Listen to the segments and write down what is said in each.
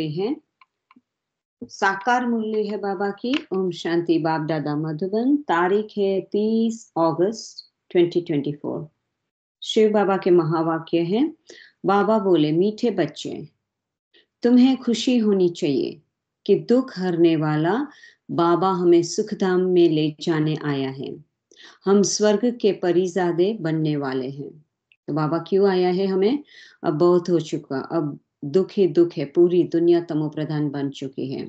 करते हैं साकार मूल्य है बाबा की ओम शांति बाप दादा मधुबन तारीख है 30 अगस्त 2024 शिव बाबा के महावाक्य हैं बाबा बोले मीठे बच्चे तुम्हें खुशी होनी चाहिए कि दुख हरने वाला बाबा हमें सुखधाम में ले जाने आया है हम स्वर्ग के परिजादे बनने वाले हैं तो बाबा क्यों आया है हमें अब बहुत हो चुका अब दुख ही दुख है पूरी दुनिया तमो प्रधान बन चुकी है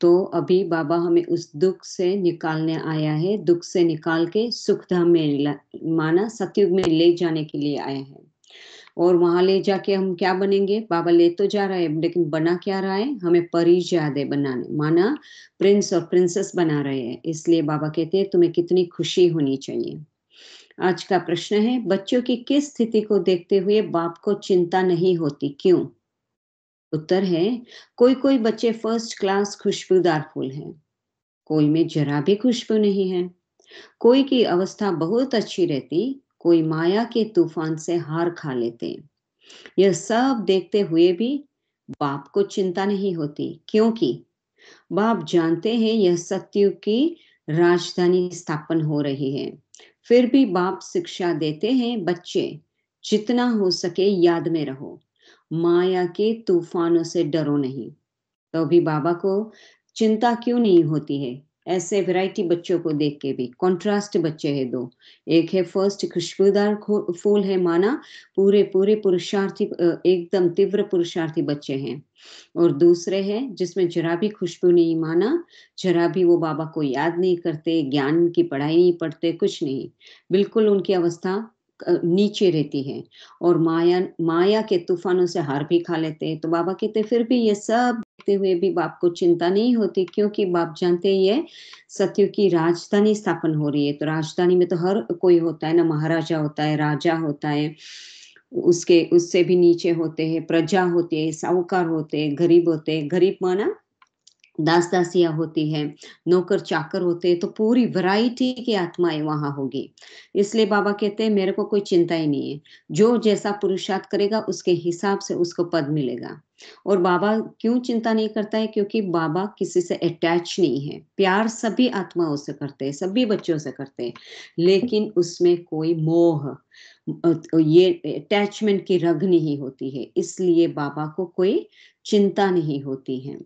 तो अभी बाबा हमें उस दुख से निकालने आया है दुख से निकाल के सुखधाम में माना सतयुग में ले जाने के लिए आया है और वहां ले जाके हम क्या बनेंगे बाबा ले तो जा रहा है लेकिन बना क्या रहा है हमें परिजादे बनाने माना प्रिंस और प्रिंसेस बना रहे हैं इसलिए बाबा कहते हैं तुम्हें कितनी खुशी होनी चाहिए आज का प्रश्न है बच्चों की किस स्थिति को देखते हुए बाप को चिंता नहीं होती क्यों उत्तर है कोई कोई बच्चे फर्स्ट क्लास खुशबूदार फूल हैं कोई में जरा भी खुशबू नहीं है कोई की अवस्था बहुत अच्छी रहती कोई माया के तूफान से हार खा लेते यह सब देखते हुए भी बाप को चिंता नहीं होती क्योंकि बाप जानते हैं यह सत्यु की राजधानी स्थापन हो रही है फिर भी बाप शिक्षा देते हैं बच्चे जितना हो सके याद में रहो माया के तूफानों से डरो नहीं तो भी बाबा को चिंता क्यों नहीं होती है ऐसे वैरायटी बच्चों को देख के भी कंट्रास्ट बच्चे हैं दो एक है फर्स्ट खुशबूदार फूल है माना पूरे पूरे पुरुषार्थी एकदम तीव्र पुरुषार्थी बच्चे हैं और दूसरे हैं जिसमें जरा भी खुशबू नहीं माना जरा भी वो बाबा को याद नहीं करते ज्ञान की पढ़ाई नहीं पढ़ते कुछ नहीं बिल्कुल उनकी अवस्था नीचे रहती है और माया माया के तूफानों से हार भी खा लेते हैं तो बाबा कहते फिर भी ये सब देखते हुए भी बाप को चिंता नहीं होती क्योंकि बाप जानते ही है सत्यु की राजधानी स्थापन हो रही है तो राजधानी में तो हर कोई होता है ना महाराजा होता है राजा होता है उसके उससे भी नीचे होते हैं प्रजा होते है साहूकार होते हैं गरीब होते हैं गरीब माना दास दासियां होती है नौकर चाकर होते हैं तो पूरी वैरायटी की आत्माएं वहां होगी इसलिए बाबा कहते हैं मेरे को कोई चिंता ही नहीं है जो जैसा पुरुषार्थ करेगा उसके हिसाब से उसको पद मिलेगा और बाबा क्यों चिंता नहीं करता है क्योंकि बाबा किसी से अटैच नहीं है प्यार सभी आत्माओं से करते हैं सभी बच्चों से करते हैं लेकिन उसमें कोई मोह ये अटैचमेंट की रग नहीं होती है इसलिए बाबा को कोई चिंता नहीं होती है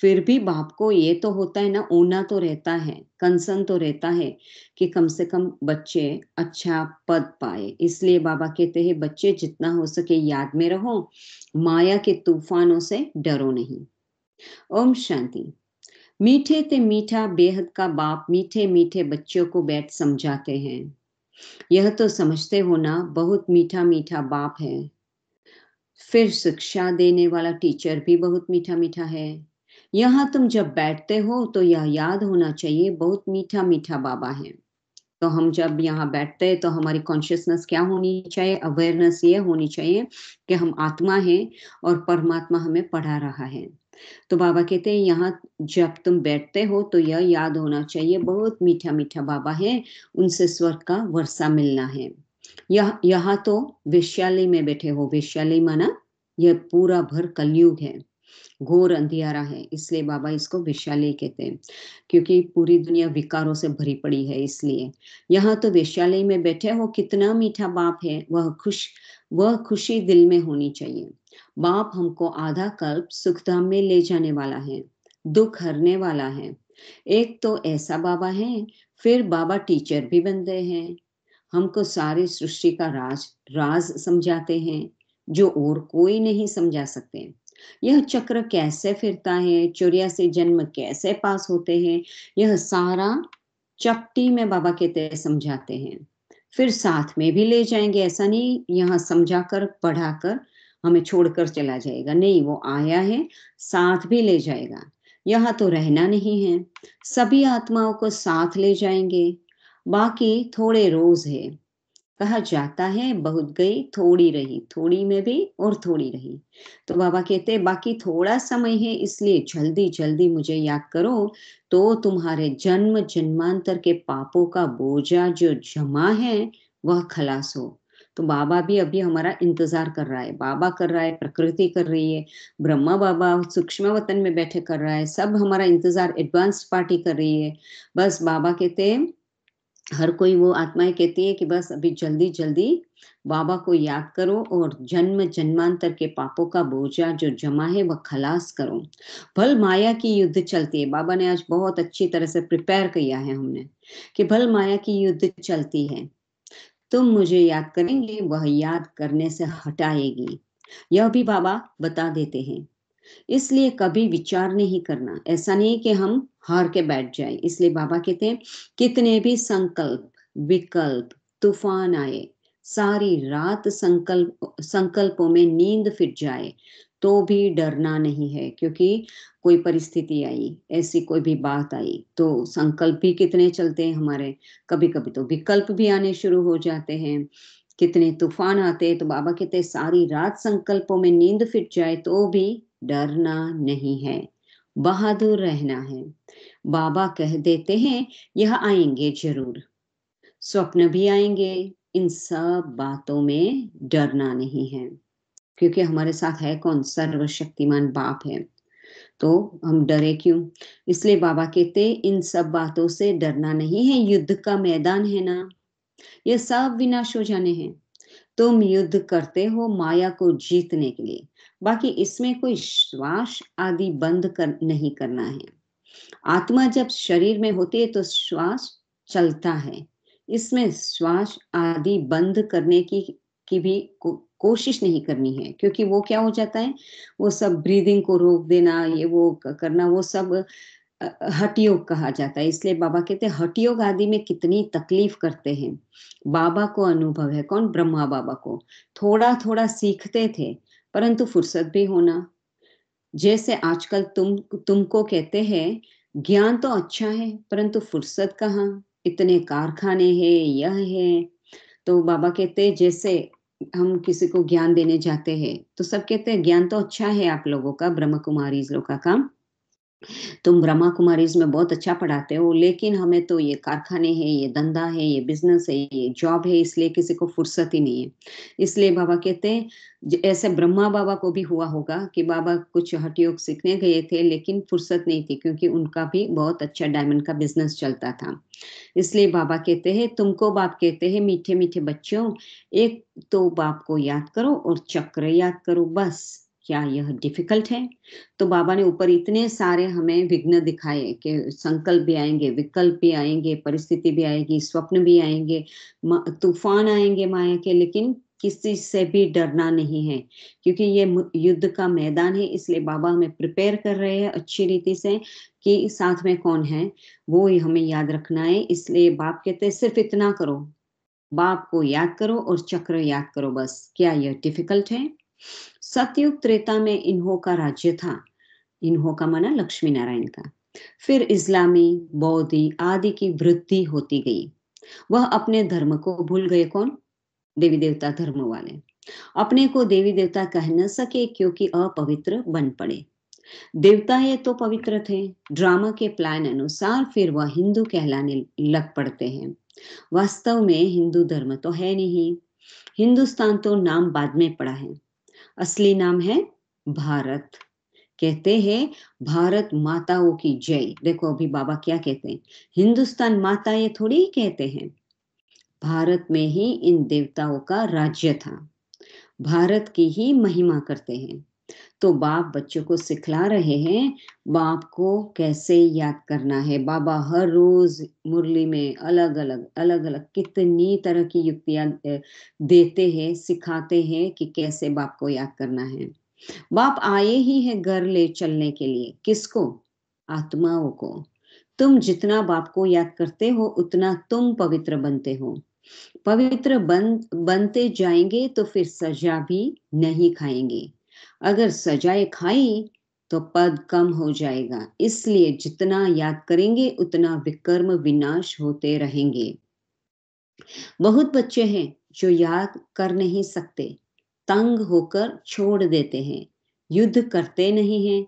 फिर भी बाप को ये तो होता है ना ऊना तो रहता है कंसर्न तो रहता है कि कम से कम बच्चे अच्छा पद पाए इसलिए बाबा कहते हैं बच्चे जितना हो सके याद में रहो माया के तूफानों से डरो नहीं ओम शांति मीठे ते मीठा बेहद का बाप मीठे मीठे बच्चों को बैठ समझाते हैं यह तो समझते होना बहुत मीठा मीठा बाप है फिर शिक्षा देने वाला टीचर भी बहुत मीठा मीठा है यहाँ तुम जब बैठते हो तो यह याद होना चाहिए बहुत मीठा मीठा बाबा है तो हम जब यहाँ बैठते हैं तो हमारी कॉन्शियसनेस क्या होनी चाहिए अवेयरनेस ये होनी चाहिए कि हम आत्मा हैं और परमात्मा हमें पढ़ा रहा है तो बाबा कहते हैं यहाँ जब तुम बैठते हो तो यह याद होना चाहिए बहुत मीठा मीठा बाबा है उनसे स्वर्ग का वर्षा मिलना है यह यहाँ तो वैश्यालय में बैठे हो वैश्यालय माना यह पूरा भर कलयुग है घोर अंधियारा है इसलिए बाबा इसको वैश्यालय कहते हैं क्योंकि पूरी दुनिया विकारों से भरी पड़ी है इसलिए यहाँ तो वैश्यालय में बैठे हो कितना मीठा बाप है वह खुश वह खुशी दिल में होनी चाहिए बाप हमको आधा कल्प सुखधाम में ले जाने वाला है दुख हरने वाला है एक तो ऐसा बाबा है फिर बाबा टीचर भी बन गए हैं हमको सारे सृष्टि का राज राज समझाते हैं जो और कोई नहीं समझा सकते यह चक्र कैसे फिरता है चोरिया से जन्म कैसे पास होते हैं यह सारा चपटी में बाबा कहते समझाते हैं फिर साथ में भी ले जाएंगे ऐसा नहीं यहाँ समझा कर पढ़ा कर हमें छोड़कर चला जाएगा नहीं वो आया है साथ भी ले जाएगा यहाँ तो रहना नहीं है सभी आत्माओं को साथ ले जाएंगे बाकी थोड़े रोज है कहा जाता है बहुत गई थोड़ी रही थोड़ी में भी और थोड़ी रही तो बाबा कहते बाकी थोड़ा समय है इसलिए जल्दी जल्दी मुझे याद करो तो तुम्हारे जन्म जन्मांतर के पापों का बोझा जो जमा है वह खलास हो तो बाबा भी अभी हमारा इंतजार कर रहा है बाबा कर रहा है प्रकृति कर रही है ब्रह्मा बाबा सूक्ष्म वतन में बैठे कर रहा है सब हमारा इंतजार एडवांस पार्टी कर रही है बस बाबा कहते हैं हर कोई वो आत्माएं कहती है कि बस अभी जल्दी जल्दी बाबा को याद करो और जन्म जन्मांतर के पापों का बोझा जो जमा है वह खलास करो भल माया की युद्ध चलती है बाबा ने आज बहुत अच्छी तरह से प्रिपेयर किया है हमने कि भल माया की युद्ध चलती है तुम मुझे याद करेंगे वह याद करने से हटाएगी यह भी बाबा बता देते हैं इसलिए कभी विचार नहीं करना ऐसा नहीं कि हम हार के बैठ जाए इसलिए बाबा कहते हैं कितने भी संकल्प विकल्प तूफान आए सारी रात संकल्प संकल्पों में नींद फिट जाए तो भी डरना नहीं है क्योंकि कोई परिस्थिति आई ऐसी कोई भी बात आई तो संकल्प भी कितने चलते हैं हमारे कभी कभी तो विकल्प भी आने शुरू हो जाते हैं कितने तूफान आते हैं तो बाबा कहते सारी रात संकल्पों में नींद फिट जाए तो भी डरना नहीं है बहादुर रहना है बाबा कह देते हैं यह आएंगे जरूर स्वप्न भी आएंगे इन सब बातों में डरना नहीं है क्योंकि हमारे साथ है कौन सर्वशक्तिमान बाप है तो हम डरे क्यों इसलिए बाबा कहते इन सब बातों से डरना नहीं है युद्ध का मैदान है ना यह सब विनाश हो जाने हैं तुम युद्ध करते हो माया को जीतने के लिए बाकी इसमें कोई श्वास आदि बंद कर नहीं करना है आत्मा जब शरीर में होती है तो श्वास चलता है इसमें श्वास आदि बंद करने की की भी को, कोशिश नहीं करनी है क्योंकि वो क्या हो जाता है वो सब ब्रीदिंग को रोक देना ये वो करना वो सब हटयोग कहा जाता है इसलिए बाबा कहते हैं हटयोग आदि में कितनी तकलीफ करते हैं बाबा को अनुभव है कौन ब्रह्मा बाबा को थोड़ा थोड़ा सीखते थे परंतु फुर्सत भी होना जैसे आजकल तुम तुमको कहते हैं ज्ञान तो अच्छा है परंतु फुर्सत कहाँ इतने कारखाने हैं यह है तो बाबा कहते हैं जैसे हम किसी को ज्ञान देने जाते हैं तो सब कहते हैं ज्ञान तो अच्छा है आप लोगों का ब्रह्म कुमारी लोग का काम तुम ब्रह्मा कुमारी में बहुत अच्छा पढ़ाते हो लेकिन हमें तो ये कारखाने हैं ये धंधा है ये बिजनेस है ये जॉब है इसलिए किसी को फुर्सत ही नहीं है इसलिए बाबा कहते हैं ऐसे ब्रह्मा बाबा को भी हुआ होगा कि बाबा कुछ हठ योग सीखने गए थे लेकिन फुर्सत नहीं थी क्योंकि उनका भी बहुत अच्छा डायमंड का बिजनेस चलता था इसलिए बाबा कहते हैं तुमको बाप कहते हैं मीठे मीठे बच्चों एक तो बाप को याद करो और चक्र याद करो बस क्या यह डिफिकल्ट है तो बाबा ने ऊपर इतने सारे हमें विघ्न दिखाए कि संकल्प भी आएंगे विकल्प भी आएंगे परिस्थिति भी आएगी स्वप्न भी आएंगे तूफान आएंगे माया के लेकिन किसी से भी डरना नहीं है क्योंकि ये युद्ध का मैदान है इसलिए बाबा हमें प्रिपेयर कर रहे हैं अच्छी रीति से कि साथ में कौन है वो ही हमें याद रखना है इसलिए बाप कहते हैं सिर्फ इतना करो बाप को याद करो और चक्र याद करो बस क्या यह डिफिकल्ट है सतयुग त्रेता में इन्हों का राज्य था इन्हों का माना लक्ष्मी नारायण का फिर इस्लामी बौद्धि आदि की वृद्धि होती गई वह अपने धर्म को भूल गए कौन देवी देवता धर्म वाले अपने को देवी देवता कह न सके क्योंकि अपवित्र बन पड़े देवता ये तो पवित्र थे ड्रामा के प्लान अनुसार फिर वह हिंदू कहलाने लग पड़ते हैं वास्तव में हिंदू धर्म तो है नहीं हिंदुस्तान तो नाम बाद में पड़ा है असली नाम है भारत कहते हैं भारत माताओं की जय देखो अभी बाबा क्या कहते हैं हिंदुस्तान माता ये थोड़ी ही कहते हैं भारत में ही इन देवताओं का राज्य था भारत की ही महिमा करते हैं तो बाप बच्चों को सिखला रहे हैं बाप को कैसे याद करना है बाबा हर रोज मुरली में अलग अलग अलग अलग कितनी तरह की युक्तियां देते हैं सिखाते हैं कि कैसे बाप को याद करना है बाप आए ही है घर ले चलने के लिए किसको आत्माओं को तुम जितना बाप को याद करते हो उतना तुम पवित्र बनते हो पवित्र बन बनते जाएंगे तो फिर सजा भी नहीं खाएंगे अगर सजाए खाई तो पद कम हो जाएगा इसलिए जितना याद करेंगे उतना विकर्म विनाश होते रहेंगे बहुत बच्चे हैं जो याद कर नहीं सकते तंग होकर छोड़ देते हैं युद्ध करते नहीं हैं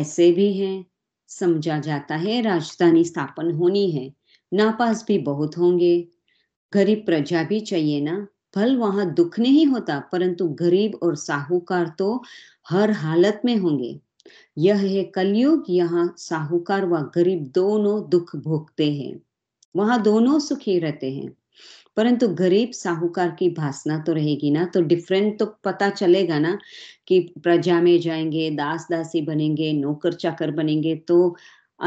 ऐसे भी हैं समझा जाता है राजधानी स्थापन होनी है नापास भी बहुत होंगे गरीब प्रजा भी चाहिए ना फल वहां दुख नहीं होता परंतु गरीब और साहूकार तो हर हालत में होंगे यह है कलयुग यहाँ साहूकार व गरीब दोनों दुख भोगते हैं वहां दोनों सुखी रहते हैं परंतु गरीब साहूकार की भाषणा तो रहेगी ना तो डिफरेंट तो पता चलेगा ना कि प्रजा में जाएंगे दास दासी बनेंगे नौकर चाकर बनेंगे तो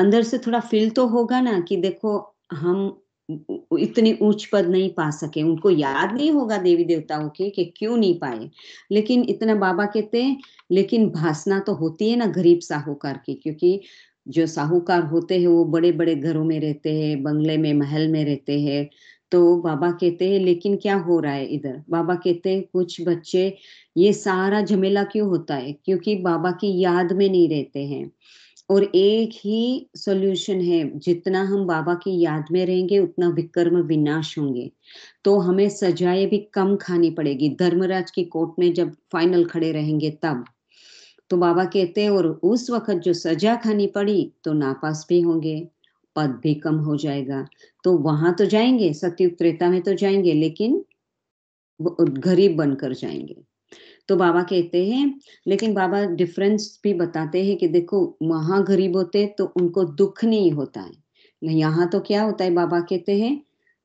अंदर से थोड़ा फील तो होगा ना कि देखो हम इतनी ऊंच पद नहीं पा सके उनको याद नहीं होगा देवी देवताओं के कि क्यों नहीं पाए लेकिन इतना बाबा कहते हैं लेकिन भाषना तो होती है ना गरीब साहूकार की क्योंकि जो साहूकार होते हैं वो बड़े बड़े घरों में रहते हैं बंगले में महल में रहते हैं तो बाबा कहते हैं लेकिन क्या हो रहा है इधर बाबा कहते हैं कुछ बच्चे ये सारा झमेला क्यों होता है क्योंकि बाबा की याद में नहीं रहते हैं और एक ही सॉल्यूशन है जितना हम बाबा की याद में रहेंगे उतना विकर्म विनाश होंगे तो हमें सजाएं भी कम खानी पड़ेगी धर्मराज की कोर्ट में जब फाइनल खड़े रहेंगे तब तो बाबा कहते हैं और उस वक्त जो सजा खानी पड़ी तो नापास भी होंगे पद भी कम हो जाएगा तो वहां तो जाएंगे सत्युग त्रेता में तो जाएंगे लेकिन गरीब बनकर जाएंगे तो बाबा कहते हैं लेकिन बाबा डिफरेंस भी बताते हैं कि देखो वहां गरीब होते तो उनको दुख नहीं होता है यहाँ तो क्या होता है बाबा कहते हैं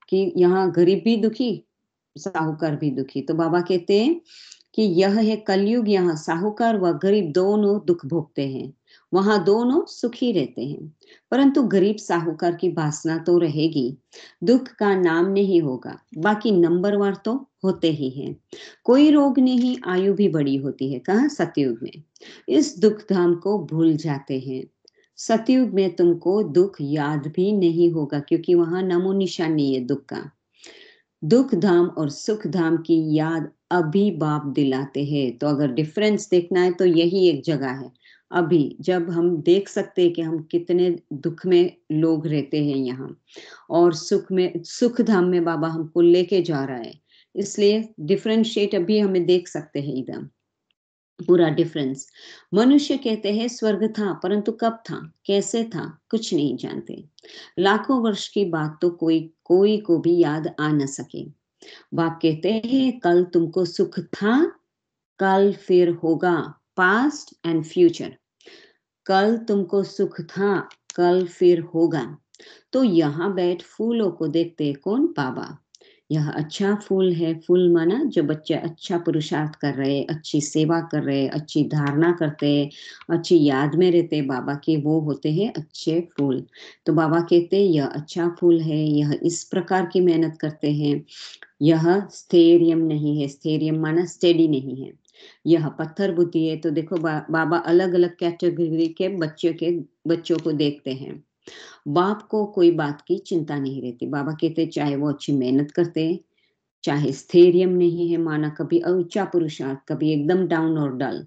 कि यहाँ गरीब भी दुखी साहूकार भी दुखी तो बाबा कहते हैं कि यह है कलयुग यहाँ साहूकार व गरीब दोनों दुख भोगते हैं वहां दोनों सुखी रहते हैं परंतु गरीब साहूकार की वासना तो रहेगी दुख का नाम नहीं होगा बाकी नंबर वार तो होते ही हैं कोई रोग नहीं आयु भी बड़ी होती है कहा सतयुग में इस दुख धाम को भूल जाते हैं सतयुग में तुमको दुख याद भी नहीं होगा क्योंकि वहां नमो निशान नहीं है दुख का दुख धाम और सुख धाम की याद अभी बाप दिलाते हैं तो अगर डिफरेंस देखना है तो यही एक जगह है अभी जब हम देख सकते हैं कि हम कितने दुख में लोग रहते हैं यहाँ और सुख में सुख धाम में बाबा हमको लेके जा रहा है इसलिए डिफ्रेंशिएट अभी हमें देख सकते हैं एकदम पूरा डिफरेंस मनुष्य कहते हैं स्वर्ग था परंतु कब था कैसे था कुछ नहीं जानते लाखों वर्ष की बात तो कोई कोई को भी याद आ न सके बाप कहते हैं कल तुमको सुख था कल फिर होगा पास्ट एंड फ्यूचर कल तुमको सुख था कल फिर होगा तो यहाँ बैठ फूलों को देखते कौन पावा यह अच्छा फूल है फूल माना जो बच्चे अच्छा पुरुषार्थ कर रहे अच्छी सेवा कर रहे अच्छी धारणा करते अच्छी याद में रहते बाबा के वो होते हैं अच्छे फूल तो बाबा कहते यह अच्छा फूल है यह इस प्रकार की मेहनत करते हैं यह स्थेरियम नहीं है स्थेरियम माना स्टेडी नहीं है यह पत्थर बुद्धि है तो देखो बा, बाबा अलग अलग कैटेगरी के बच्चों के बच्चों को देखते हैं बाप को कोई बात की चिंता नहीं रहती बाबा कहते चाहे वो अच्छी मेहनत करते चाहे स्थेरियम नहीं है माना कभी ऊंचा पुरुषार्थ कभी एकदम डाउन और डल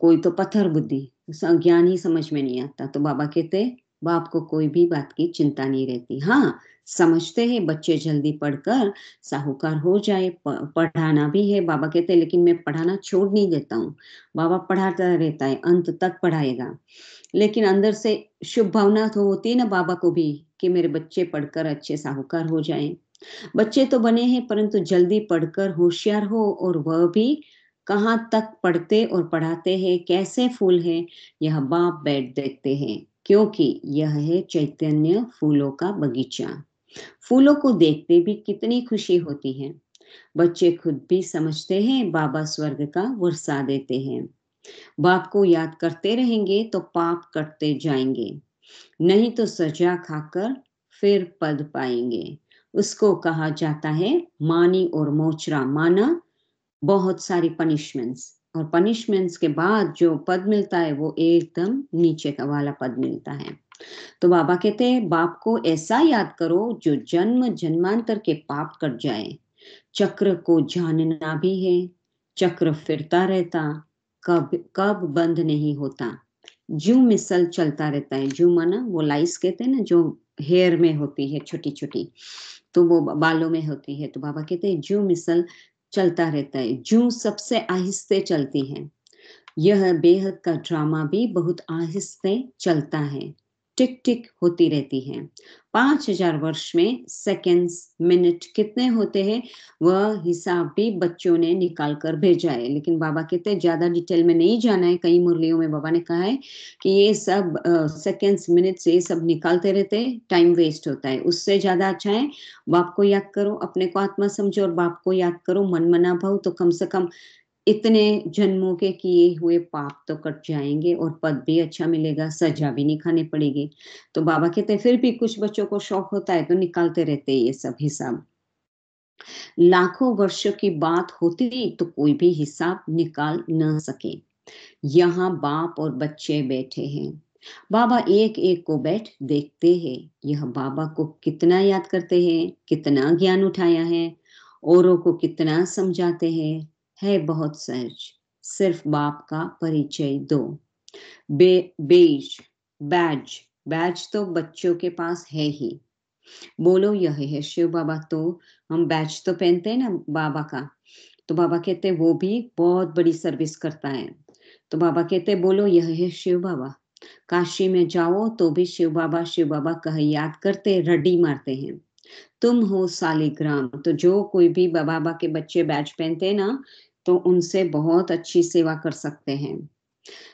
कोई तो पत्थर बुद्धि ज्ञान ही समझ में नहीं आता तो बाबा कहते बाप को कोई भी बात की चिंता नहीं रहती हाँ समझते हैं बच्चे जल्दी पढ़कर साहूकार हो जाए पढ़ाना भी है बाबा कहते हैं लेकिन मैं पढ़ाना छोड़ नहीं देता हूँ बाबा पढ़ाता रहता है अंत तक पढ़ाएगा लेकिन अंदर से शुभ भावना तो होती है ना बाबा को भी कि मेरे बच्चे पढ़कर अच्छे साहूकार हो जाए बच्चे तो बने हैं परंतु जल्दी पढ़कर होशियार हो और वह भी कहाँ तक पढ़ते और पढ़ाते हैं कैसे फूल है यह बाप बैठ देखते हैं क्योंकि यह है चैतन्य फूलों का बगीचा फूलों को देखते भी कितनी खुशी होती है बच्चे खुद भी समझते हैं बाबा स्वर्ग का वर्षा देते हैं बाप को याद करते रहेंगे तो पाप कटते जाएंगे नहीं तो सजा खाकर फिर पद पाएंगे उसको कहा जाता है मानी और मोचरा माना बहुत सारी पनिशमेंट्स और पनिशमेंट्स के बाद जो पद मिलता है वो एकदम नीचे का वाला पद मिलता है तो बाबा कहते हैं बाप को ऐसा याद करो जो जन्म जन्मांतर के पाप कट जाए चक्र को जानना भी है चक्र फिरता रहता कब कब बंद नहीं होता जो मिसल चलता रहता है जो माना वो लाइस कहते हैं ना जो हेयर में होती है छोटी छोटी तो वो बालों में होती है तो बाबा कहते हैं जो मिसल चलता रहता है जू सबसे आहिस्ते चलती है यह बेहद का ड्रामा भी बहुत आहिस्ते चलता है टिक टिक होती रहती है पांच हजार वर्ष में सेकेंड्स मिनट कितने होते हैं वह हिसाब भी बच्चों ने निकाल कर भेजा है लेकिन बाबा कहते हैं ज़्यादा डिटेल में नहीं जाना है कई मुरलियों में बाबा ने कहा है कि ये सब सेकेंड्स मिनट से ये सब निकालते रहते हैं टाइम वेस्ट होता है उससे ज़्यादा अच्छा है बाप को याद करो अपने को आत्मा समझो और बाप को याद करो मन मना भाव तो कम से कम इतने जन्मों के किए हुए पाप तो कट जाएंगे और पद भी अच्छा मिलेगा सजा भी नहीं खाने पड़ेगी तो बाबा कहते फिर भी कुछ बच्चों को शौक होता है तो निकालते रहते ये सब हिसाब लाखों वर्षों की बात होती तो कोई भी हिसाब निकाल न सके यहाँ बाप और बच्चे बैठे हैं बाबा एक एक को बैठ देखते हैं यह बाबा को कितना याद करते हैं कितना ज्ञान उठाया है औरों को कितना समझाते हैं है बहुत सहज सिर्फ बाप का परिचय दो बे बेज बैज बैज तो बच्चों के पास है ही बोलो यह है शिव बाबा तो हम बैच तो पहनते हैं ना बाबा का तो बाबा कहते वो भी बहुत बड़ी सर्विस करता है तो बाबा कहते बोलो यह है शिव बाबा काशी में जाओ तो भी शिव बाबा शिव बाबा कह याद करते रड्डी मारते हैं तुम हो सालिग्राम तो जो कोई भी बाबा के बच्चे बैच पहनते ना तो उनसे बहुत अच्छी सेवा कर सकते हैं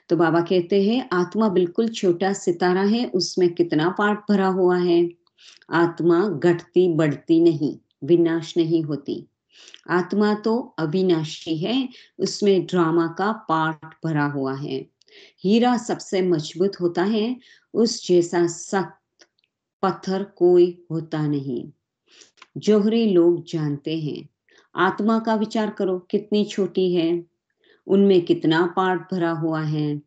तो बाबा कहते हैं आत्मा बिल्कुल छोटा सितारा है उसमें कितना पार्ट भरा हुआ है आत्मा घटती बढ़ती नहीं विनाश नहीं होती आत्मा तो अविनाशी है उसमें ड्रामा का पार्ट भरा हुआ है हीरा सबसे मजबूत होता है उस जैसा सख्त पत्थर कोई होता नहीं जोहरी लोग जानते हैं आत्मा का विचार करो कितनी छोटी है उनमें कितना पाठ भरा हुआ है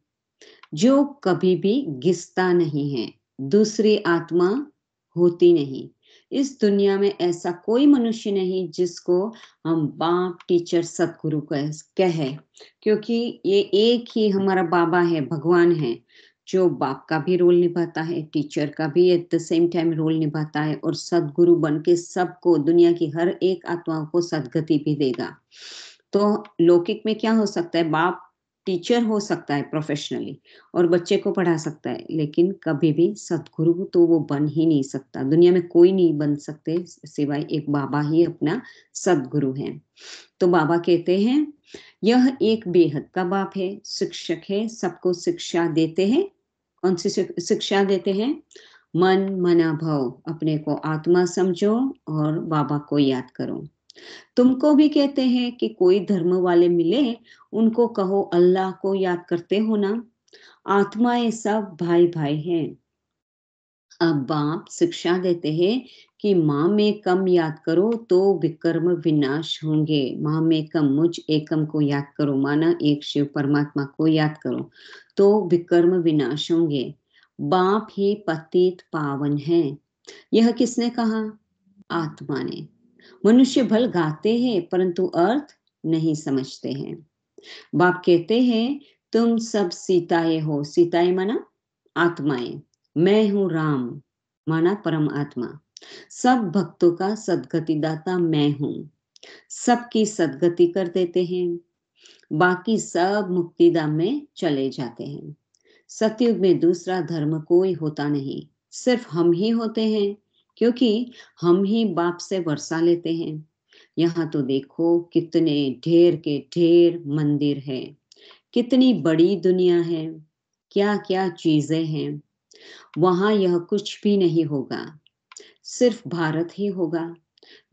जो कभी भी घिसता नहीं है दूसरी आत्मा होती नहीं इस दुनिया में ऐसा कोई मनुष्य नहीं जिसको हम बाप टीचर सतगुरु कह कहे क्योंकि ये एक ही हमारा बाबा है भगवान है जो बाप का भी रोल निभाता है टीचर का भी at the same time role निभाता है और सदगुरु बन के सबको दुनिया की हर एक आत्मा को सदगति भी देगा तो लौकिक में क्या हो सकता है बाप टीचर हो सकता है प्रोफेशनली और बच्चे को पढ़ा सकता है लेकिन कभी भी सदगुरु तो वो बन ही नहीं सकता दुनिया में कोई नहीं बन सकते सिवाय एक बाबा ही अपना सदगुरु है तो बाबा कहते हैं यह एक बेहद का बाप है शिक्षक है सबको शिक्षा देते हैं कौन सी शिक्षा देते हैं मन मना भव अपने को आत्मा समझो और बाबा को याद करो तुमको भी कहते हैं कि कोई धर्म वाले मिले उनको कहो अल्लाह को याद करते हो ना आत्माएं सब भाई भाई हैं अब बाप शिक्षा देते हैं कि माँ में कम याद करो तो विकर्म विनाश होंगे माँ में कम मुझ एकम को याद करो माना एक शिव परमात्मा को याद करो तो विकर्म विनाश होंगे बाप ही पतित पावन है यह किसने कहा आत्मा ने मनुष्य भल गाते हैं परंतु अर्थ नहीं समझते हैं बाप कहते हैं तुम सब सीताए हो सीताए माना आत्माएं मैं हूँ राम माना परमात्मा सब भक्तों का सदगतिदाता मैं हूँ सबकी सदगति कर देते हैं बाकी सब मुक्तिदा में चले जाते हैं सतयुग में दूसरा धर्म कोई होता नहीं सिर्फ हम ही होते हैं क्योंकि हम ही बाप से वर्षा लेते हैं यहाँ तो देखो कितने ढेर के ढेर मंदिर है कितनी बड़ी दुनिया है क्या क्या चीजें हैं वहां यह कुछ भी नहीं होगा सिर्फ भारत ही होगा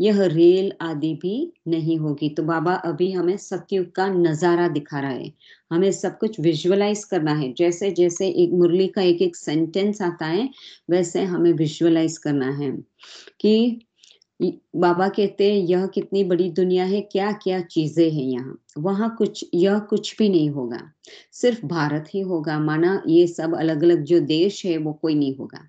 यह रेल आदि भी नहीं होगी तो बाबा अभी हमें सत्युग का नजारा दिखा रहा है हमें सब कुछ विजुअलाइज करना है जैसे जैसे एक मुरली का एक एक सेंटेंस आता है वैसे हमें विजुअलाइज करना है कि बाबा कहते हैं यह कितनी बड़ी दुनिया है क्या क्या चीजें हैं यहाँ वहाँ कुछ यह कुछ भी नहीं होगा सिर्फ भारत ही होगा माना ये सब अलग अलग जो देश है वो कोई नहीं होगा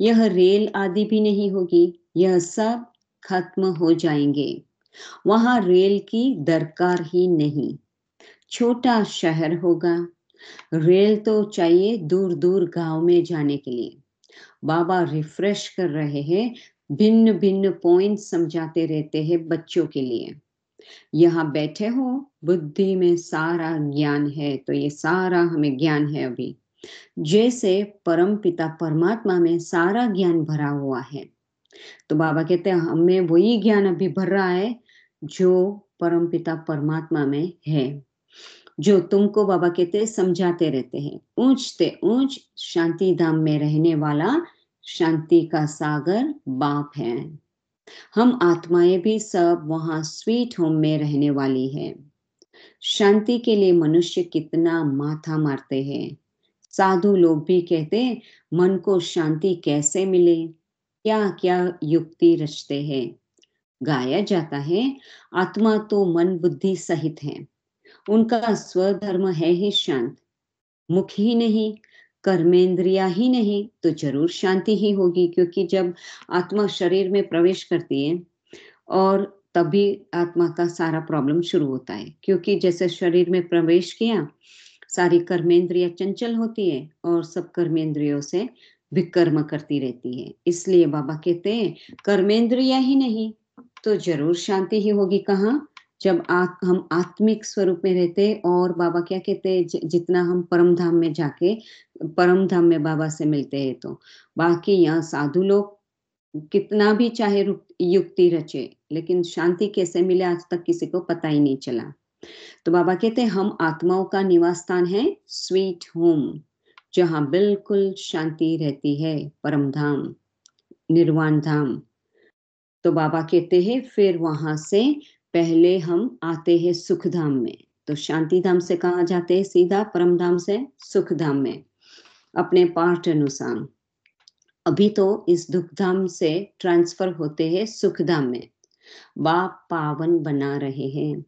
यह रेल आदि भी नहीं होगी यह सब खत्म हो जाएंगे वहां रेल की दरकार ही नहीं छोटा शहर होगा रेल तो चाहिए दूर दूर गांव में जाने के लिए बाबा रिफ्रेश कर रहे हैं भिन्न भिन्न पॉइंट समझाते रहते हैं बच्चों के लिए यहाँ बैठे हो बुद्धि में सारा ज्ञान है तो ये सारा हमें ज्ञान है अभी जैसे परम पिता परमात्मा में सारा ज्ञान भरा हुआ है तो बाबा कहते हैं हमें वही ज्ञान अभी भर रहा है जो परम पिता परमात्मा में है जो तुमको बाबा कहते समझाते रहते हैं ऊंचते ऊंच शांति धाम में रहने वाला शांति का सागर बाप है हम आत्माएं भी सब वहां स्वीट होम में रहने वाली है शांति के लिए मनुष्य कितना माथा मारते हैं साधु लोग भी कहते मन को शांति कैसे मिले क्या क्या युक्ति रचते हैं गाया जाता है आत्मा तो मन बुद्धि सहित है उनका स्वधर्म है ही शांत मुख ही नहीं कर्मेंद्रिया ही नहीं तो जरूर शांति ही होगी क्योंकि जब आत्मा शरीर में प्रवेश करती है और तभी आत्मा का सारा प्रॉब्लम शुरू होता है क्योंकि जैसे शरीर में प्रवेश किया सारी कर्मेंद्रिया चंचल होती है और सब कर्मेंद्रियों से विकर्म करती रहती है इसलिए बाबा कहते हैं कर्मेंद्रिया ही नहीं तो जरूर शांति ही होगी कहाँ जब आ, हम आत्मिक स्वरूप में रहते और बाबा क्या कहते हैं जितना हम परम धाम में जाके परम धाम में बाबा से मिलते हैं तो बाकी यहाँ साधु लोग कितना भी चाहे युक्ति रचे लेकिन शांति कैसे मिले आज तक किसी को पता ही नहीं चला तो बाबा कहते हैं हम आत्माओं का निवास स्थान है स्वीट होम जहाँ बिल्कुल शांति रहती है परम धाम निर्वाण धाम तो बाबा कहते हैं फिर वहां से पहले हम आते हैं सुख धाम में तो शांति धाम से कहा जाते हैं सीधा परम धाम से सुख धाम में अपने पाठ अनुसार अभी तो इस दुख धाम से ट्रांसफर होते हैं सुख धाम में बाप पावन बना रहे हैं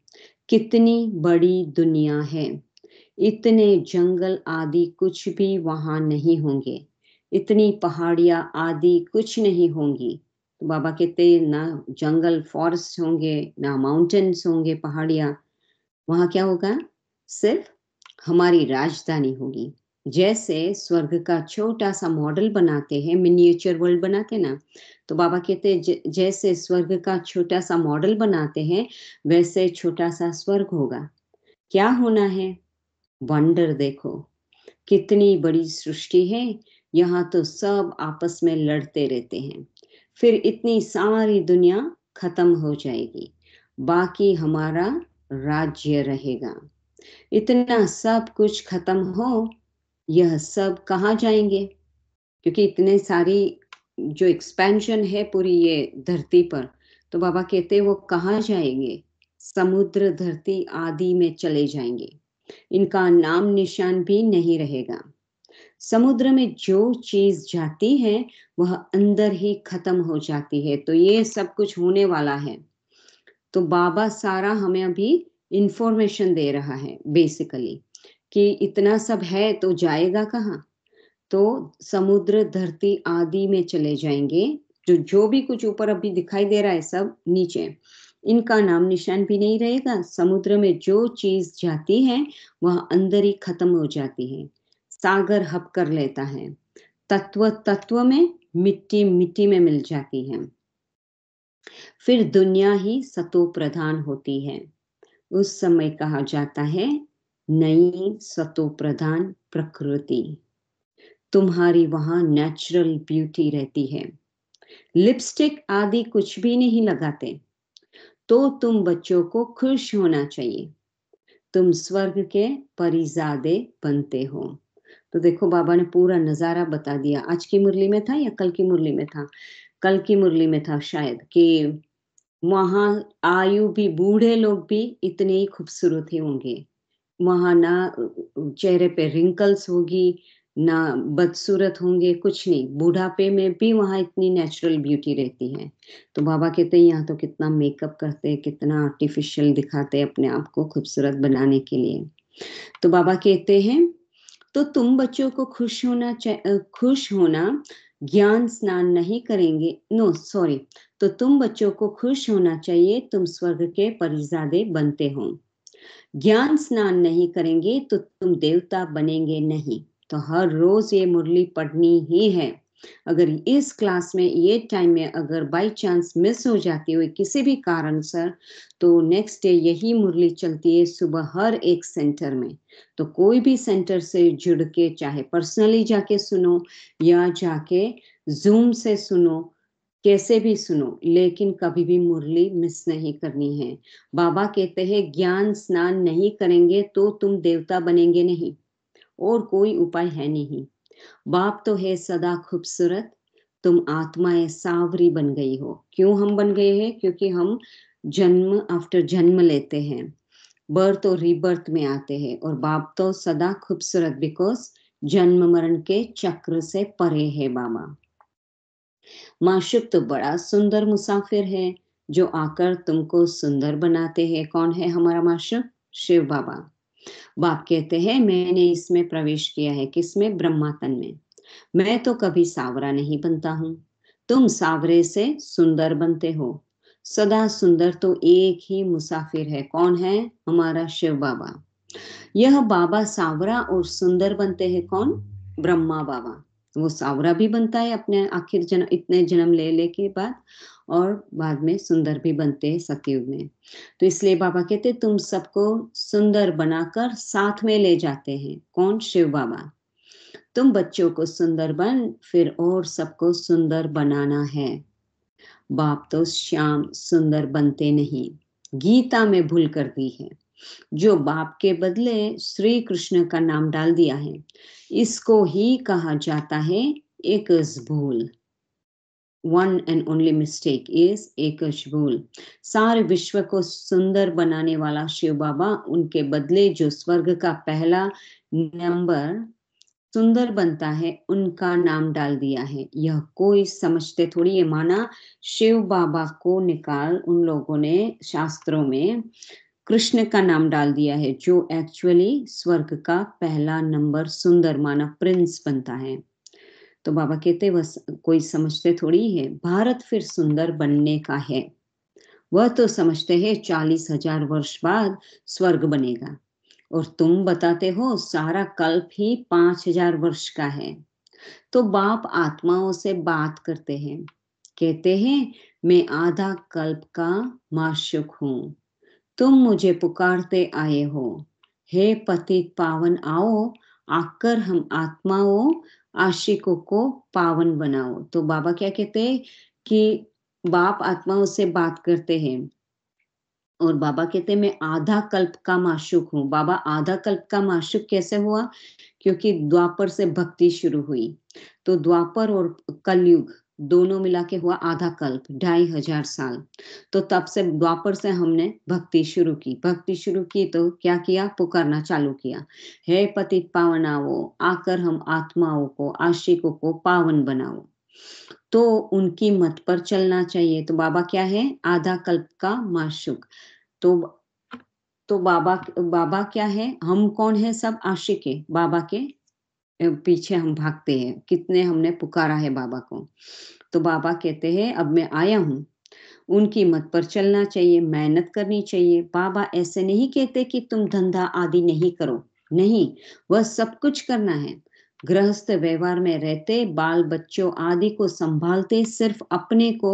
कितनी बड़ी दुनिया है इतने जंगल आदि कुछ भी वहां नहीं होंगे इतनी पहाड़ियां आदि कुछ नहीं होंगी तो बाबा कहते हैं ना जंगल फॉरेस्ट होंगे ना माउंटेन्स होंगे पहाड़ियाँ वहाँ क्या होगा सिर्फ हमारी राजधानी होगी जैसे स्वर्ग का छोटा सा मॉडल बनाते हैं मिनिएचर वर्ल्ड बनाते ना तो बाबा कहते हैं जैसे स्वर्ग का छोटा सा मॉडल बनाते हैं वैसे छोटा सा स्वर्ग होगा क्या होना है वंडर देखो कितनी बड़ी सृष्टि है यहाँ तो सब आपस में लड़ते रहते हैं फिर इतनी सारी दुनिया खत्म हो जाएगी बाकी हमारा राज्य रहेगा इतना सब कुछ खत्म हो यह सब कहाँ जाएंगे क्योंकि इतने सारी जो एक्सपेंशन है पूरी ये धरती पर तो बाबा कहते वो कहाँ जाएंगे समुद्र धरती आदि में चले जाएंगे इनका नाम निशान भी नहीं रहेगा समुद्र में जो चीज जाती है वह अंदर ही खत्म हो जाती है तो ये सब कुछ होने वाला है तो बाबा सारा हमें अभी इंफॉर्मेशन दे रहा है बेसिकली कि इतना सब है तो जाएगा कहाँ तो समुद्र धरती आदि में चले जाएंगे जो जो भी कुछ ऊपर अभी दिखाई दे रहा है सब नीचे इनका नाम निशान भी नहीं रहेगा समुद्र में जो चीज जाती है वह अंदर ही खत्म हो जाती है सागर हप कर लेता है तत्व तत्व में मिट्टी मिट्टी में मिल जाती है फिर दुनिया ही सतो प्रधान होती है उस समय कहा जाता है नई सतो प्रधान प्रकृति तुम्हारी वहां नेचुरल ब्यूटी रहती है लिपस्टिक आदि कुछ भी नहीं लगाते तो तुम बच्चों को खुश होना चाहिए तुम स्वर्ग के परिजादे बनते हो तो देखो बाबा ने पूरा नज़ारा बता दिया आज की मुरली में था या कल की मुरली में था कल की मुरली में था शायद कि वहां आयु भी बूढ़े लोग भी इतने ही खूबसूरत ही होंगे वहां ना चेहरे पे रिंकल्स होगी ना बदसूरत होंगे कुछ नहीं बूढ़ापे में भी वहां इतनी नेचुरल ब्यूटी रहती है तो बाबा कहते हैं यहाँ तो कितना मेकअप करते हैं कितना आर्टिफिशियल दिखाते हैं अपने आप को खूबसूरत बनाने के लिए तो बाबा कहते हैं तो तुम बच्चों को खुश होना खुश होना ज्ञान स्नान नहीं करेंगे नो सॉरी तो तुम बच्चों को खुश होना चाहिए तुम स्वर्ग के परिजादे बनते हो ज्ञान स्नान नहीं करेंगे तो तुम देवता बनेंगे नहीं तो हर रोज ये मुरली पढ़नी ही है अगर इस क्लास में ये टाइम में अगर बाय चांस मिस हो जाती हुई किसी भी कारण सर तो नेक्स्ट डे यही मुरली चलती है सुबह हर एक सेंटर में तो कोई भी सेंटर से जुड़ के चाहे पर्सनली जाके सुनो या जाके जूम से सुनो कैसे भी सुनो लेकिन कभी भी मुरली मिस नहीं करनी है बाबा कहते हैं ज्ञान स्नान नहीं करेंगे तो तुम देवता बनेंगे नहीं और कोई उपाय है नहीं बाप तो है सदा खूबसूरत तुम आत्माएं सावरी बन गई हो क्यों हम बन गए हैं क्योंकि हम जन्म आफ्टर जन्म लेते हैं बर्थ और रिबर्थ में आते हैं और बाप तो सदा खूबसूरत बिकॉज जन्म मरण के चक्र से परे है बाबा माशुक तो बड़ा सुंदर मुसाफिर है जो आकर तुमको सुंदर बनाते हैं कौन है हमारा माशुक शिव बाबा बाप कहते हैं मैंने इसमें प्रवेश किया है किसमें ब्रह्मातन में मैं तो कभी सावरा नहीं बनता हूं तुम सावरे से सुंदर बनते हो सदा सुंदर तो एक ही मुसाफिर है कौन है हमारा शिव बाबा यह बाबा सावरा और सुंदर बनते हैं कौन ब्रह्मा बाबा वो सावरा भी बनता है अपने आखिर जन, इतने जन्म ले ले के बाद और बाद में सुंदर भी बनते हैं सतयुग में तो इसलिए बाबा कहते तुम सबको सुंदर बनाकर साथ में ले जाते हैं कौन शिव बाबा तुम बच्चों को सुंदर बन फिर और सबको सुंदर बनाना है बाप तो श्याम सुंदर बनते नहीं गीता में भूल कर दी है जो बाप के बदले श्री कृष्ण का नाम डाल दिया है इसको ही कहा जाता है एक भूल one and only mistake is एक भूल सारे विश्व को सुंदर बनाने वाला शिव बाबा उनके बदले जो स्वर्ग का पहला नंबर सुंदर बनता है उनका नाम डाल दिया है यह कोई समझते थोड़ी ये माना शिव बाबा को निकाल उन लोगों ने शास्त्रों में कृष्ण का नाम डाल दिया है जो एक्चुअली स्वर्ग का पहला नंबर सुंदर माना प्रिंस बनता है तो बाबा कहते वह कोई समझते थोड़ी है भारत फिर सुंदर बनने का है वह तो समझते हैं चालीस हजार वर्ष बाद स्वर्ग बनेगा और तुम बताते हो सारा कल्प ही पांच हजार वर्ष का है तो बाप आत्माओं से बात करते हैं कहते हैं मैं आधा कल्प का माशुक हूं तुम मुझे पुकारते आए हो हे पति पावन आओ आकर हम आत्माओं आशिकों को पावन बनाओ तो बाबा क्या कहते हैं कि बाप आत्माओं से बात करते हैं और बाबा कहते मैं आधा कल्प का माशुक हूँ बाबा आधा कल्प का माशुक कैसे हुआ क्योंकि द्वापर से भक्ति शुरू हुई तो द्वापर और कलयुग दोनों मिला के हुआ आधा कल्प ढाई हजार साल तो तब से द्वापर से हमने भक्ति शुरू की भक्ति शुरू की तो क्या किया पुकारना चालू किया हे पति पावनाओ आकर हम आत्माओं को आशिकों को पावन बनाओ तो उनकी मत पर चलना चाहिए तो बाबा क्या है आधा कल्प का माशुक तो तो बाबा बाबा क्या है हम कौन है सब आशिक बाबा के पीछे हम भागते हैं कितने हमने पुकारा है बाबा को तो बाबा कहते हैं अब मैं आया हूँ उनकी मत पर चलना चाहिए मेहनत करनी चाहिए बाबा ऐसे नहीं कहते कि तुम धंधा आदि नहीं करो नहीं वह सब कुछ करना है गृहस्थ व्यवहार में रहते बाल बच्चों आदि को संभालते सिर्फ अपने को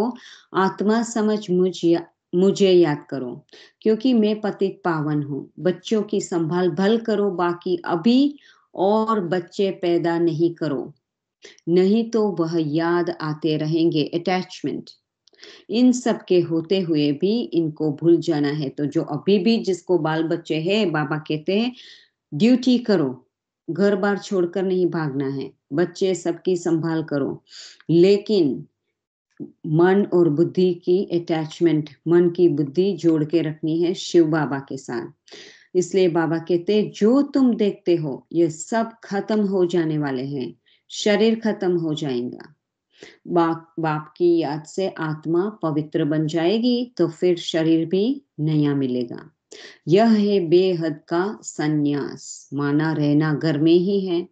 आत्मा समझ मुझ या, मुझे याद करो क्योंकि मैं पतित पावन हूँ बच्चों की संभाल भल करो बाकी अभी और बच्चे पैदा नहीं करो नहीं तो वह याद आते रहेंगे अटैचमेंट इन सब के होते हुए भी इनको भूल जाना है तो जो अभी भी जिसको बाल बच्चे हैं बाबा कहते हैं ड्यूटी करो घर बार छोड़कर नहीं भागना है बच्चे सबकी संभाल करो लेकिन मन और बुद्धि की अटैचमेंट मन की बुद्धि जोड़ के रखनी है शिव बाबा के साथ इसलिए बाबा कहते जो तुम देखते हो ये सब खत्म हो जाने वाले हैं शरीर खत्म हो जाएगा बाप बाप की याद से आत्मा पवित्र बन जाएगी तो फिर शरीर भी नया मिलेगा यह है बेहद का संन्यास माना रहना घर में ही है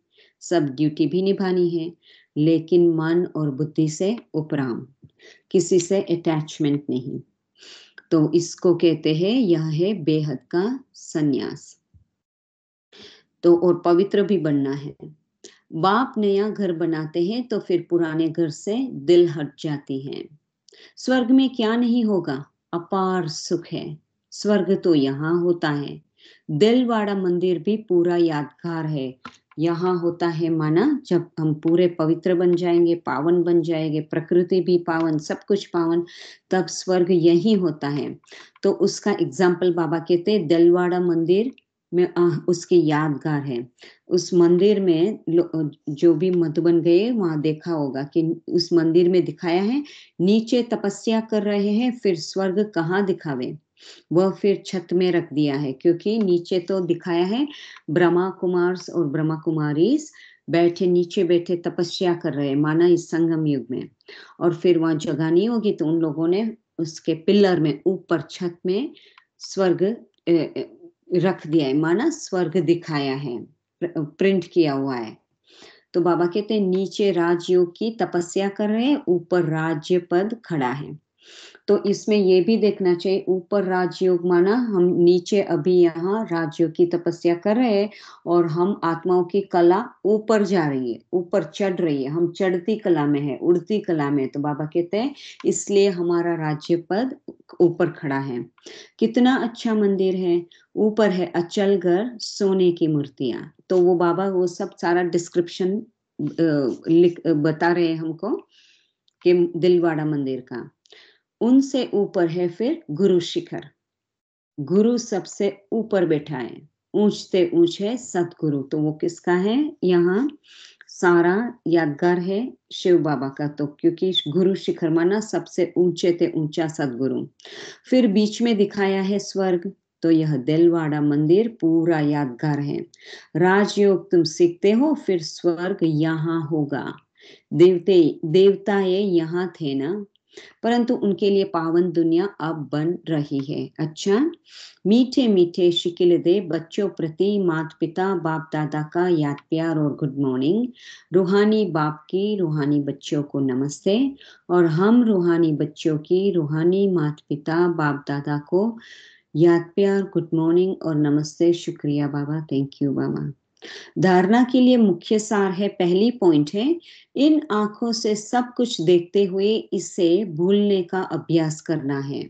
सब ड्यूटी भी निभानी है लेकिन मन और बुद्धि से उपराम किसी से अटैचमेंट नहीं तो इसको कहते हैं यह है बेहद का सन्यास तो और पवित्र भी बनना है बाप नया घर बनाते हैं तो फिर पुराने घर से दिल हट जाती है स्वर्ग में क्या नहीं होगा अपार सुख है स्वर्ग तो यहाँ होता है दिल वाड़ा मंदिर भी पूरा यादगार है यहाँ होता है माना जब हम पूरे पवित्र बन जाएंगे पावन बन जाएंगे प्रकृति भी पावन सब कुछ पावन तब स्वर्ग यही होता है तो उसका एग्जाम्पल बाबा कहते दलवाड़ा मंदिर में आ, उसकी यादगार है उस मंदिर में जो भी मधुबन गए वहां देखा होगा कि उस मंदिर में दिखाया है नीचे तपस्या कर रहे हैं फिर स्वर्ग कहाँ दिखावे वह फिर छत में रख दिया है क्योंकि नीचे तो दिखाया है ब्रह्मा कुमार और ब्रह्मा कुमारी बैठे नीचे बैठे तपस्या कर रहे माना इस संगम युग में और फिर वहां जगह नहीं होगी तो उन लोगों ने उसके पिल्लर में ऊपर छत में स्वर्ग रख दिया है माना स्वर्ग दिखाया है प्रिंट किया हुआ है तो बाबा कहते हैं नीचे राजयोग की तपस्या कर रहे हैं ऊपर राज्य पद खड़ा है तो इसमें ये भी देखना चाहिए ऊपर राजयोग माना हम नीचे अभी यहाँ राजयोग की तपस्या कर रहे हैं और हम आत्माओं की कला ऊपर जा रही है ऊपर चढ़ रही है हम चढ़ती कला में है उड़ती कला में तो बाबा कहते हैं इसलिए हमारा राज्य पद ऊपर खड़ा है कितना अच्छा मंदिर है ऊपर है अचल घर सोने की मूर्तियां तो वो बाबा वो सब सारा डिस्क्रिप्शन लिख बता रहे हैं हमको कि दिलवाड़ा मंदिर का उनसे ऊपर है फिर गुरु शिखर गुरु सबसे ऊपर बैठा है ऊंचते ऊंच है सतगुरु तो वो किसका है यहाँ सारा यादगार है शिव बाबा का तो क्योंकि गुरु शिखर माना सबसे ऊंचे थे ऊंचा सदगुरु फिर बीच में दिखाया है स्वर्ग तो यह दिलवाड़ा मंदिर पूरा यादगार है राजयोग तुम सीखते हो फिर स्वर्ग यहाँ होगा देवते देवता ये यहाँ थे ना परंतु उनके लिए पावन दुनिया अब बन रही है अच्छा मीठे मीठे शिकिल दे बच्चों प्रति मात पिता बाप दादा का याद प्यार और गुड मॉर्निंग रूहानी बाप की रूहानी बच्चों को नमस्ते और हम रूहानी बच्चों की रूहानी मात पिता बाप दादा को याद प्यार गुड मॉर्निंग और नमस्ते शुक्रिया बाबा थैंक यू बाबा धारणा के लिए मुख्य सार है पहली पॉइंट है इन आंखों से सब कुछ देखते हुए इसे भूलने का अभ्यास करना है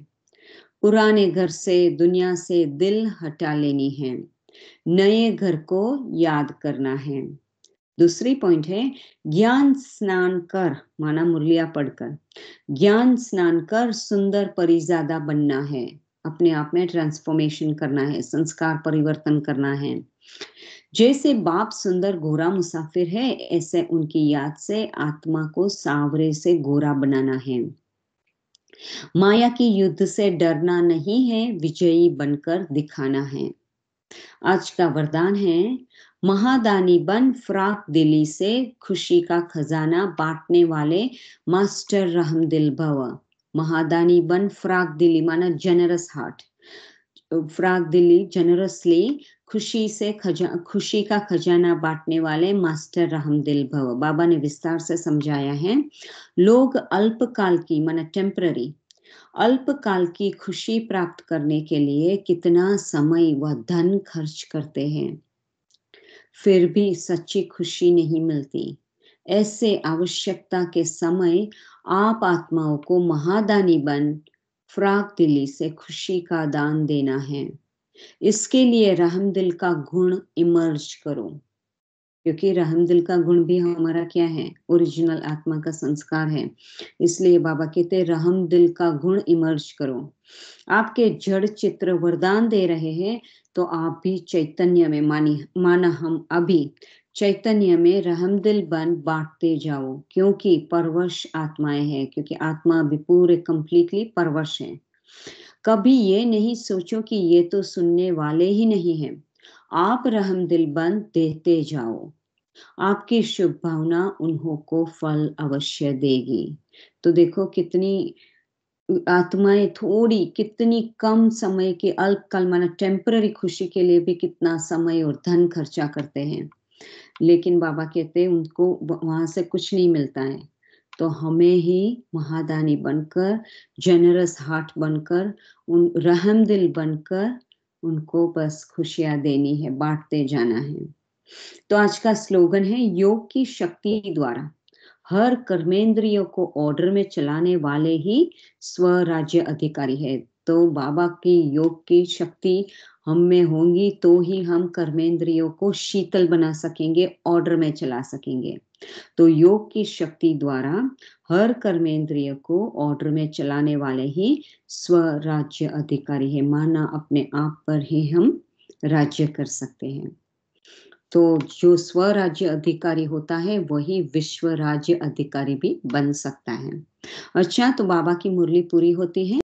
पुराने घर से दुनिया से दिल हटा लेनी है नए घर को याद करना है दूसरी पॉइंट है ज्ञान स्नान कर माना मुरलिया पढ़कर ज्ञान स्नान कर सुंदर परिजादा बनना है अपने आप में ट्रांसफॉर्मेशन करना है संस्कार परिवर्तन करना है जैसे बाप सुंदर गोरा मुसाफिर है ऐसे उनकी याद से आत्मा को सावरे से गोरा बनाना है माया की युद्ध से डरना नहीं है विजयी बनकर दिखाना है आज का वरदान है महादानी बन फ्राक दिली से खुशी का खजाना बांटने वाले मास्टर रहम दिल भव महादानी बन फ्राक दिली माना जनरस हार्ट फ्राक दिली जनरसली खुशी से खजा खुशी का खजाना बांटने वाले मास्टर रहम दिल भव बाबा ने विस्तार से समझाया है लोग अल्पकाल की मन टेम्पररी अल्पकाल की खुशी प्राप्त करने के लिए कितना समय व धन खर्च करते हैं फिर भी सच्ची खुशी नहीं मिलती ऐसे आवश्यकता के समय आप आत्माओं को महादानी बन फ्राक दिली से खुशी का दान देना है इसके लिए रहम दिल का गुण इमर्ज करो क्योंकि रहम दिल का गुण भी हमारा क्या है ओरिजिनल आत्मा का संस्कार है इसलिए बाबा कहते रहम दिल का गुण इमर्ज करो आपके जड़ चित्र वरदान दे रहे हैं तो आप भी चैतन्य में मानी माना हम अभी चैतन्य में रहम दिल बन बांटते जाओ क्योंकि परवश आत्माएं हैं क्योंकि आत्मा भी पूरे कंप्लीटली परवश है कभी ये नहीं सोचो कि ये तो सुनने वाले ही नहीं हैं आप रहम दिल बंद देते जाओ आपकी शुभ भावना उन्हों को फल अवश्य देगी तो देखो कितनी आत्माएं थोड़ी कितनी कम समय के कल माना टेम्पररी खुशी के लिए भी कितना समय और धन खर्चा करते हैं लेकिन बाबा कहते हैं उनको वहां से कुछ नहीं मिलता है तो हमें ही महादानी बनकर जनरस हार्ट बनकर उन रहम दिल बनकर उनको बस खुशियां देनी है बांटते जाना है तो आज का स्लोगन है योग की शक्ति द्वारा हर कर्मेंद्रियो को ऑर्डर में चलाने वाले ही स्वराज्य अधिकारी है तो बाबा की योग की शक्ति हम में होंगी तो ही हम कर्मेंद्रियों को शीतल बना सकेंगे ऑर्डर में चला सकेंगे तो योग की शक्ति द्वारा हर कर्मेंद्रिय को ऑर्डर में चलाने वाले ही स्वराज्य अधिकारी है माना अपने आप पर ही हम राज्य कर सकते हैं तो जो स्वराज्य अधिकारी होता है वही विश्व राज्य अधिकारी भी बन सकता है अच्छा तो बाबा की मुरली पूरी होती है